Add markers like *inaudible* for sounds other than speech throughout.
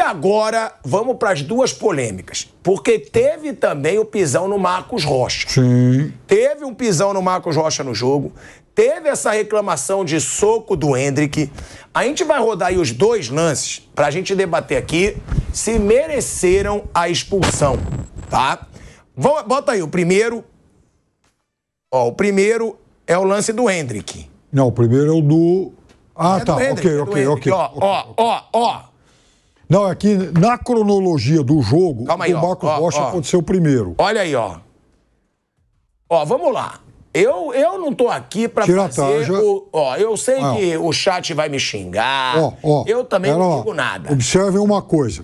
agora vamos para as duas polêmicas. Porque teve também o pisão no Marcos Rocha. Sim. Teve um pisão no Marcos Rocha no jogo. Teve essa reclamação de soco do Hendrick. A gente vai rodar aí os dois lances para a gente debater aqui se mereceram a expulsão, tá? Bota aí o primeiro. Ó, o primeiro é o lance do Hendrick. Não, o primeiro é o do. Ah, é tá. Do Hendrick, ok, é ok, Hendrick. ok. Ó, ó, ó, ó. Não, é que na cronologia do jogo, aí, o Marcos ó, Rocha ó, aconteceu primeiro. Olha aí, ó. Ó, vamos lá. Eu, eu não tô aqui para fazer tarja. o, ó, eu sei ah. que o chat vai me xingar. Ó, ó, eu também não digo nada. Observem uma coisa.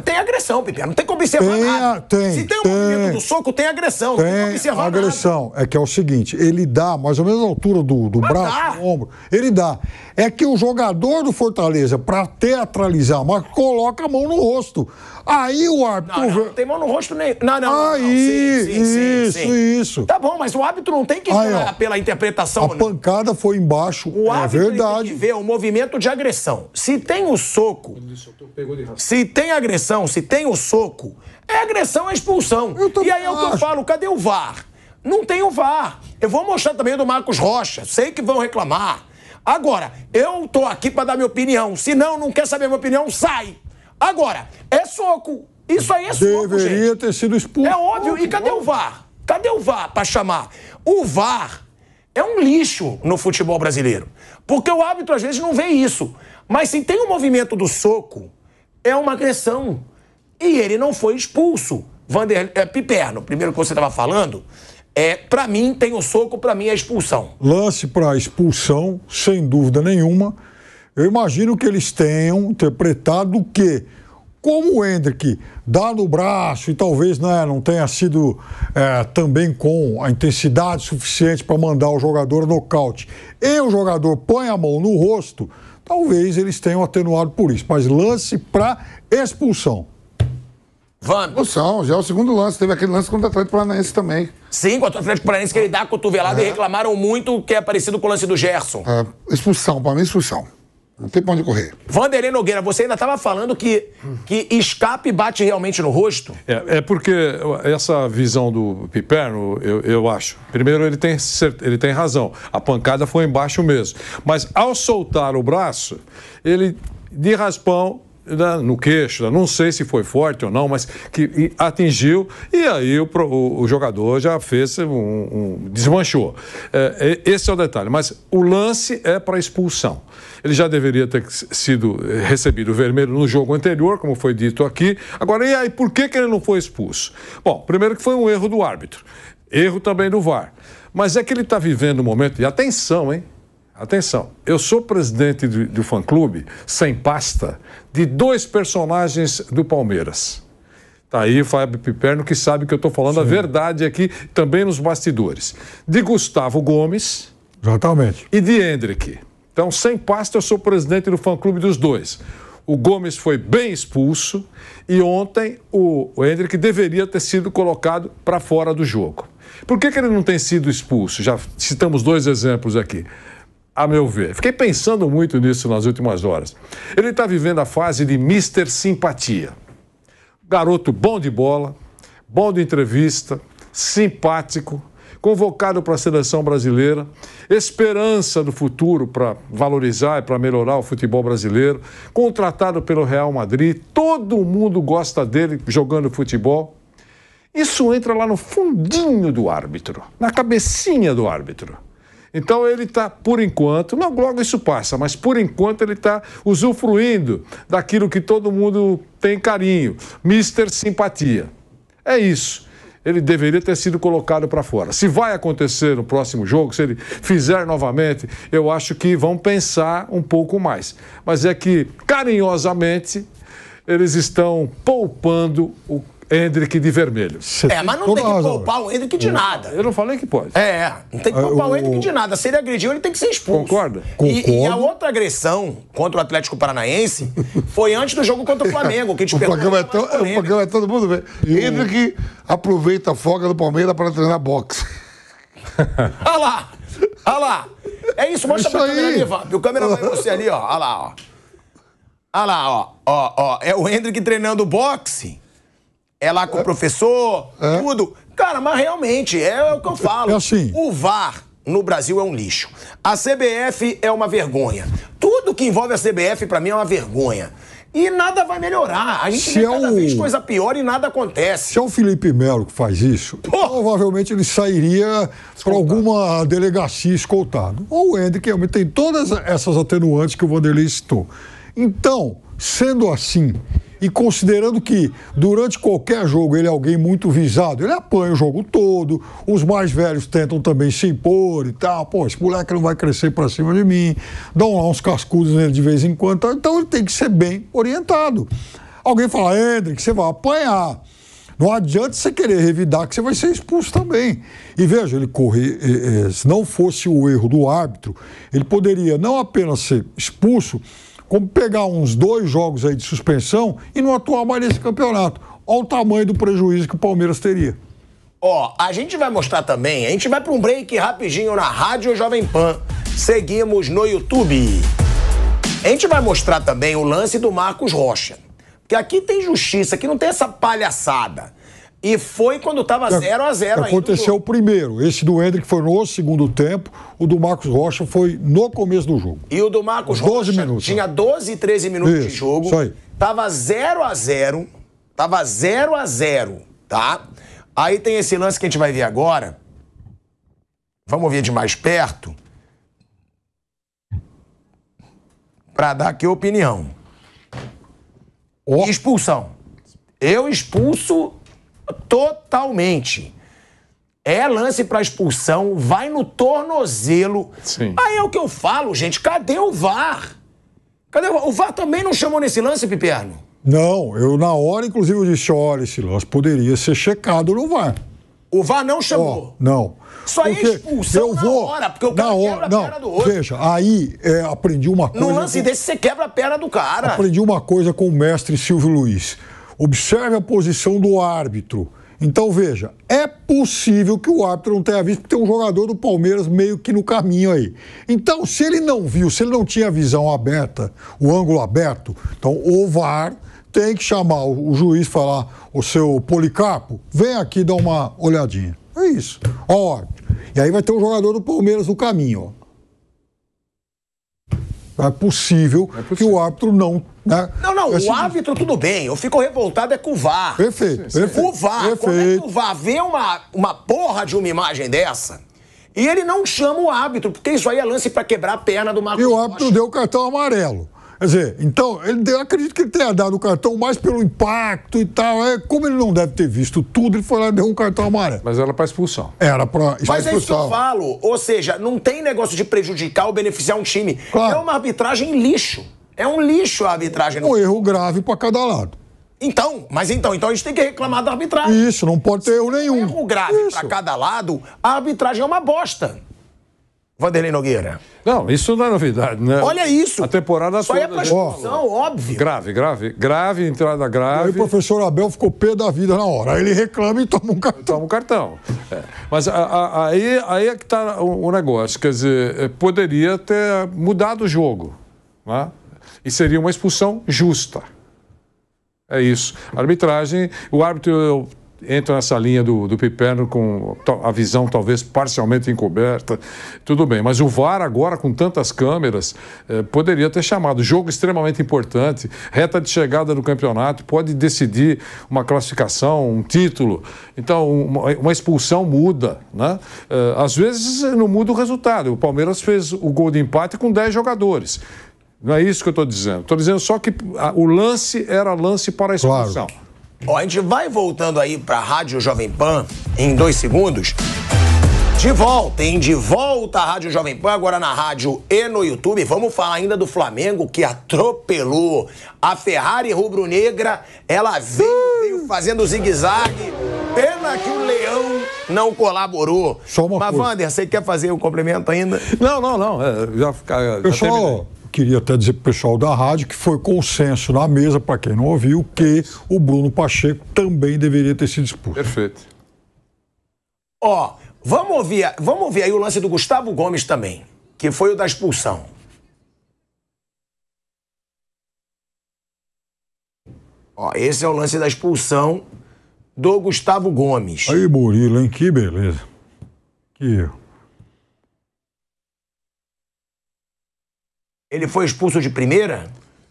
Tem agressão, Pipi. Não tem como observar tem, nada. Tem, Se tem, tem o movimento do soco, tem agressão. Tem, tem como observar agressão. Nada. É que é o seguinte, ele dá mais ou menos a altura do, do ah, braço, dá. do ombro. Ele dá. É que o jogador do Fortaleza, para teatralizar, mas coloca a mão no rosto. Aí o árbitro. Não, não, tem mão no rosto nem. Não, não. Aí, não, sim, sim, isso, sim, isso. Tá bom, mas o árbitro não tem que Aí, pela interpretação. A né? pancada foi embaixo. O é árbitro verdade. tem que ver o movimento de agressão. Se tem o soco. Se tem agressão, se tem o soco, é agressão, é expulsão. e aí é o que eu falo, cadê o VAR? Não tem o VAR. Eu vou mostrar também do Marcos Rocha. Sei que vão reclamar. Agora, eu tô aqui para dar minha opinião. Se não, não quer saber minha opinião, sai! Agora, é soco. Isso aí é soco, Deveria gente. ter sido expulso. É óbvio. E cadê o VAR? Cadê o VAR para chamar? O VAR é um lixo no futebol brasileiro. Porque o árbitro às vezes não vê isso. Mas se tem o um movimento do soco, é uma agressão. E ele não foi expulso. Vander, é, Piperno, primeiro que você estava falando, é, para mim tem o soco, para mim é expulsão. Lance para expulsão, sem dúvida nenhuma. Eu imagino que eles tenham interpretado que, como o Hendrick dá no braço e talvez né, não tenha sido é, também com a intensidade suficiente para mandar o jogador nocaute, e o jogador põe a mão no rosto, talvez eles tenham atenuado por isso. Mas lance para expulsão. Vamp. Expulsão, já é o segundo lance. Teve aquele lance contra o Atlético Paranaense também. Sim, contra o Atlético Paranaense que ele dá a cotovelada é. e reclamaram muito que é parecido com o lance do Gerson. É, expulsão, para mim, expulsão. Não tem pra onde correr. Vanderlei Nogueira, você ainda estava falando que, que escape bate realmente no rosto? É, é porque essa visão do Piperno, eu, eu acho. Primeiro, ele tem, ele tem razão. A pancada foi embaixo mesmo. Mas ao soltar o braço, ele, de raspão, né, no queixo, né, não sei se foi forte ou não, mas que atingiu e aí o, o, o jogador já fez um, um desmanchou. É, esse é o detalhe, mas o lance é para expulsão. Ele já deveria ter sido eh, recebido o vermelho no jogo anterior, como foi dito aqui. Agora, e aí, por que, que ele não foi expulso? Bom, primeiro que foi um erro do árbitro, erro também do VAR. Mas é que ele está vivendo um momento e atenção, hein? Atenção, eu sou presidente do, do fã-clube sem pasta de dois personagens do Palmeiras. Tá aí o Fábio Piperno que sabe que eu estou falando Sim. a verdade aqui, também nos bastidores. De Gustavo Gomes. Exatamente. E de Hendrick. Então, sem pasta, eu sou presidente do fã-clube dos dois. O Gomes foi bem expulso e ontem o, o Hendrick deveria ter sido colocado para fora do jogo. Por que, que ele não tem sido expulso? Já citamos dois exemplos aqui a meu ver. Fiquei pensando muito nisso nas últimas horas. Ele está vivendo a fase de Mister Simpatia. Garoto bom de bola, bom de entrevista, simpático, convocado para a seleção brasileira, esperança do futuro para valorizar e para melhorar o futebol brasileiro, contratado pelo Real Madrid, todo mundo gosta dele jogando futebol. Isso entra lá no fundinho do árbitro, na cabecinha do árbitro. Então ele está, por enquanto, não logo isso passa, mas por enquanto ele está usufruindo daquilo que todo mundo tem carinho, Mister Simpatia. É isso ele deveria ter sido colocado para fora. Se vai acontecer no próximo jogo, se ele fizer novamente, eu acho que vão pensar um pouco mais. Mas é que, carinhosamente, eles estão poupando o Hendrick de vermelho. É, mas não tem que poupar o Hendrick de nada. Eu não falei que pode. É, não tem que ah, poupar o Hendrick de nada. Se ele agrediu, ele tem que ser expulso. Concorda? E, e a outra agressão contra o Atlético Paranaense foi antes do jogo contra o Flamengo, que a gente *laughs* o programa, é tão, o programa é todo mundo bem. Hendrick aproveita a folga do Palmeiras para treinar boxe. Olha lá! Olha lá! É isso, mostra isso pra câmera ali, Vamp. O câmera vai você ali, ó. Olha lá, ó. Olha lá, ó. ó, ó. É o Hendrick treinando boxe é lá com o é. professor, é. tudo. Cara, mas realmente, é o que eu é falo. É assim. O VAR no Brasil é um lixo. A CBF é uma vergonha. Tudo que envolve a CBF, para mim, é uma vergonha. E nada vai melhorar. A gente se vê é cada o... vez coisa pior e nada acontece. Se é o Felipe Melo que faz isso, Pô. provavelmente ele sairia para alguma delegacia escoltado. Ou o que realmente tem todas essas atenuantes que o Vanderlei citou. Então, sendo assim, e considerando que durante qualquer jogo ele é alguém muito visado, ele apanha o jogo todo, os mais velhos tentam também se impor e tal, pô, esse moleque não vai crescer para cima de mim, dão lá uns cascudos nele de vez em quando, então ele tem que ser bem orientado. Alguém fala, Hendrick, você vai apanhar. Não adianta você querer revidar que você vai ser expulso também. E veja, ele corre, se não fosse o erro do árbitro, ele poderia não apenas ser expulso, como pegar uns dois jogos aí de suspensão e não atuar mais nesse campeonato. Olha o tamanho do prejuízo que o Palmeiras teria. Ó, a gente vai mostrar também, a gente vai para um break rapidinho na Rádio Jovem Pan. Seguimos no YouTube. A gente vai mostrar também o lance do Marcos Rocha. Porque aqui tem justiça, aqui não tem essa palhaçada. E foi quando estava 0 x 0 Aconteceu o primeiro. Esse do Hendrick foi no segundo tempo. O do Marcos Rocha foi no começo do jogo. E o do Marcos 12 Rocha minutos. tinha 12, né? 13 minutos isso, de jogo. Isso aí. Tava 0 x 0 Tava 0 x 0 tá? Aí tem esse lance que a gente vai ver agora. Vamos ver de mais perto. Pra dar aqui a opinião. Oh. Expulsão. Eu expulso totalmente. É lance para expulsão, vai no tornozelo. Sim. Aí é o que eu falo, gente. Cadê o VAR? Cadê o VAR? O VAR também não chamou nesse lance, Piperno? Não, eu na hora, inclusive, eu disse: olha, esse lance poderia ser checado no VAR. O VAR não chamou? Oh, não. Só porque é expulsão eu vou, na hora, porque o cara hora, quebra a não, perna do outro. Veja, aí é, aprendi uma coisa... No lance com, desse, você quebra a perna do cara. Aprendi uma coisa com o mestre Silvio Luiz. Observe a posição do árbitro. Então veja, é possível que o árbitro não tenha visto, porque tem um jogador do Palmeiras meio que no caminho aí. Então, se ele não viu, se ele não tinha a visão aberta, o ângulo aberto, então o VAR tem que chamar o juiz e falar, o seu Policarpo, vem aqui dar uma olhadinha. É isso. Ó, e aí vai ter um jogador do Palmeiras no caminho, ó é possível, é possível. que o árbitro não né? Não, não, assim, o árbitro tudo bem. Eu fico revoltado é com o VAR. Perfeito. Sim, sim. O VAR, Perfeito. como é que o VAR vê uma, uma porra de uma imagem dessa e ele não chama o árbitro, porque isso aí é lance para quebrar a perna do Marcos E o árbitro Rocha. deu o cartão amarelo. Quer dizer, então, ele, eu acredito que ele tenha dado o cartão mais pelo impacto e tal. É, como ele não deve ter visto tudo, ele foi lá e deu um cartão amarelo. Mas era para expulsão. Era para expulsão. Mas é isso que eu falo. Ou seja, não tem negócio de prejudicar ou beneficiar um time. Claro. É uma arbitragem lixo. É um lixo a arbitragem. Um erro grave para cada lado. Então, mas então, então a gente tem que reclamar da arbitragem. Isso, não pode ter erro nenhum. Um erro grave para cada lado, a arbitragem é uma bosta. Vanderlei Nogueira? Não, isso não é novidade, né? Olha isso. A temporada Só é toda. é oh. óbvio. Grave, grave, grave, entrada grave. E aí o professor Abel ficou pé da vida na hora. Aí ele reclama e toma um cartão. Toma um cartão. É. Mas a, a, aí, aí é que está o, o negócio. Quer dizer, eh, poderia ter mudado o jogo. Né? E seria uma expulsão justa. É isso. arbitragem, o árbitro entro nessa linha do, do Piperno com a visão talvez parcialmente encoberta, tudo bem. Mas o VAR agora, com tantas câmeras, eh, poderia ter chamado. Jogo extremamente importante, reta de chegada do campeonato, pode decidir uma classificação, um título. Então, uma, uma expulsão muda, né? Eh, às vezes eh, não muda o resultado. O Palmeiras fez o gol de empate com 10 jogadores. Não é isso que eu estou dizendo. Estou dizendo só que a, o lance era lance para a expulsão. Claro. Ó, a gente vai voltando aí para a Rádio Jovem Pan em dois segundos. De volta, hein? De volta à Rádio Jovem Pan, agora na rádio e no YouTube. Vamos falar ainda do Flamengo que atropelou a Ferrari rubro-negra. Ela veio, veio fazendo zigue-zague. Pena que o Leão não colaborou. Só uma Mas, coisa. Vander, você quer fazer um complemento ainda? Não, não, não. É, já, já eu terminei. só queria até dizer para o pessoal da rádio que foi consenso na mesa, para quem não ouviu, que o Bruno Pacheco também deveria ter sido expulso. Perfeito. Ó, oh, vamos ouvir, vamos ouvir aí o lance do Gustavo Gomes também, que foi o da expulsão. Ó, oh, esse é o lance da expulsão do Gustavo Gomes. Aí, Murilo, hein? Que beleza. Que erro. Ele foi expulso de primeira?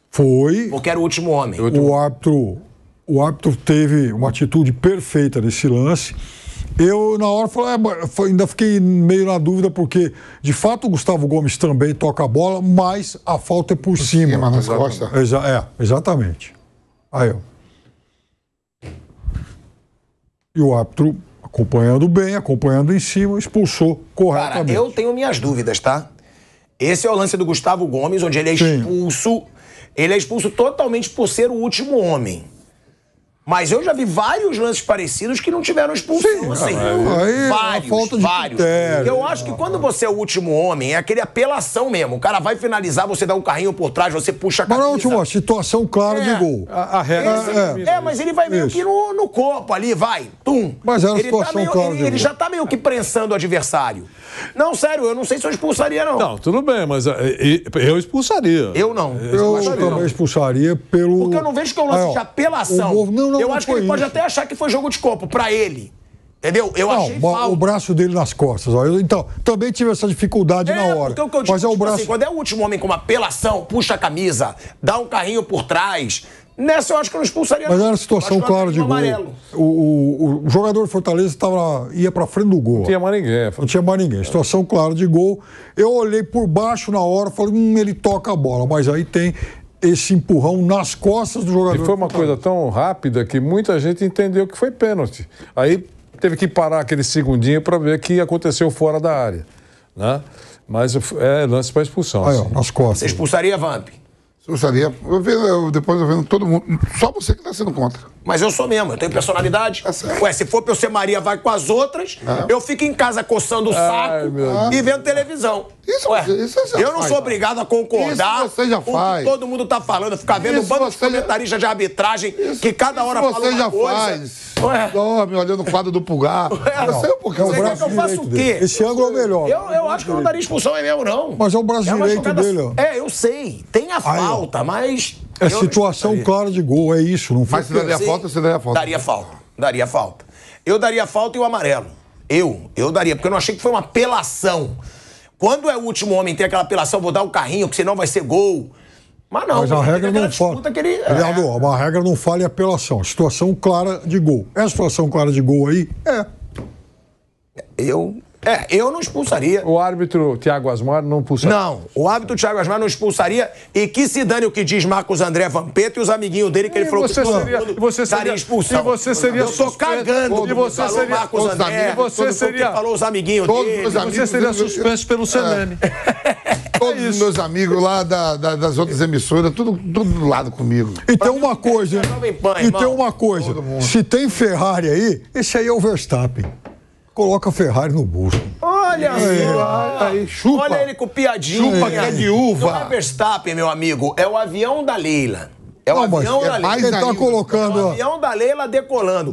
Foi. Porque era o último homem. O, o árbitro, o árbitro teve uma atitude perfeita nesse lance. Eu, na hora, falei, é, ainda fiquei meio na dúvida, porque, de fato, o Gustavo Gomes também toca a bola, mas a falta é por, por cima. cima nas Exa é, exatamente. Aí, ó. E o árbitro, acompanhando bem, acompanhando em cima, expulsou corretamente. Cara, eu tenho minhas dúvidas, tá? Esse é o lance do Gustavo Gomes, onde ele é expulso. Sim. Ele é expulso totalmente por ser o último homem. Mas eu já vi vários lances parecidos que não tiveram expulsão. Sim, assim, ah, aí, é vários, vários. Critério. Eu acho que né? quando você é o último homem, é aquele apelação mesmo. O cara vai finalizar, você dá um carrinho por trás, você puxa a é camisa. Mas último, situação clara é. de gol. A, a regra é, é, é, mas ele vai meio isso. que no, no corpo ali, vai, tum. Mas era ele tá situação tá meio, clara ele, ele já tá meio que prensando o adversário. Não, sério, eu não sei se eu expulsaria, não. Não, tudo bem, mas eh, eu expulsaria. Eu não. Eu, eu também expulsaria pelo... Porque eu não vejo que é um lance de apelação. Não, não não, eu não acho que ele isso. pode até achar que foi jogo de copo para ele. Entendeu? Eu não, achei falta. o braço dele nas costas. Ó. então, também tive essa dificuldade é, na hora. Porque o que eu digo, mas é o tipo braço... Assim, quando é o último homem com uma apelação, puxa a camisa, dá um carrinho por trás, Nessa eu acho que eu não expulsaria. Mas era situação clara de gol. O, o, o, jogador do Fortaleza tava, ia para frente do gol. Não tinha mais ninguém. É, não tinha mais ninguém. Situação clara de gol. Eu olhei por baixo na hora, falei, hum, ele toca a bola. Mas aí tem esse empurrão nas costas do jogador. E foi uma coisa tão rápida que muita gente entendeu que foi pênalti. Aí teve que parar aquele segundinho para ver o que aconteceu fora da área. Né? Mas é, é lance para expulsão. Aí, ó, assim. nas costas. Você expulsaria Vamp? Eu sabia. Eu vendo, depois eu vendo todo mundo. Só você que está sendo contra. Mas eu sou mesmo, eu tenho personalidade. É Ué, se for pra eu ser Maria, vai com as outras. É. Eu fico em casa coçando o saco Ai, e vendo televisão. Isso, Ué, isso eu não faz, sou obrigado a concordar isso você já faz. com o que todo mundo está falando. Ficar vendo isso um bando de comentaristas já... de arbitragem isso, que cada hora fala uma já coisa. Faz. Ué. Dorme olhando o quadro do pulgar. não, sei porque é o quer que eu faça o quê? Esse ângulo é melhor. Eu, eu acho que não daria expulsão aí é mesmo, não. Mas é o braço é direito dele, É, eu sei. Tem a falta, mas... É situação clara de gol, é isso. Não faz mas você daria falta, você daria falta. Daria falta. Daria falta. Eu daria falta e o amarelo. Eu, eu daria, porque eu não achei que foi uma apelação. Quando é o último homem tem aquela apelação, vou dar o carrinho, que senão vai ser gol. Mas não, Mas a regra não fala. ele, é. Leandro, a regra não fala em apelação. Situação clara de gol. É situação clara de gol aí? É. Eu. É, eu não expulsaria. O árbitro Tiago Asmar não expulsaria. Não, o árbitro Tiago Asmar não expulsaria. E que se dane o que diz Marcos André Vampeta e os amiguinhos dele que e ele falou você que seria, você seria expulsão. E você seria Eu tô cagando. E você falou seria Marcos André. E você seria falou os amiguinhos todos dele. Os amigos, você seria suspenso pelo é. Sename. *laughs* É Todos é os meus amigos lá da, da, das outras emissoras, tudo, tudo do lado comigo. E tem uma coisa, e tem uma coisa. Se tem Ferrari aí, esse aí é o Verstappen. Coloca a Ferrari no busto. Olha aí, Aí, chupa. Olha ele com piadinha. Chupa que é de uva. Não é Verstappen, meu amigo. É o avião da Leila. É o não, avião da é Leila. tá colocando... É o avião da Leila decolando.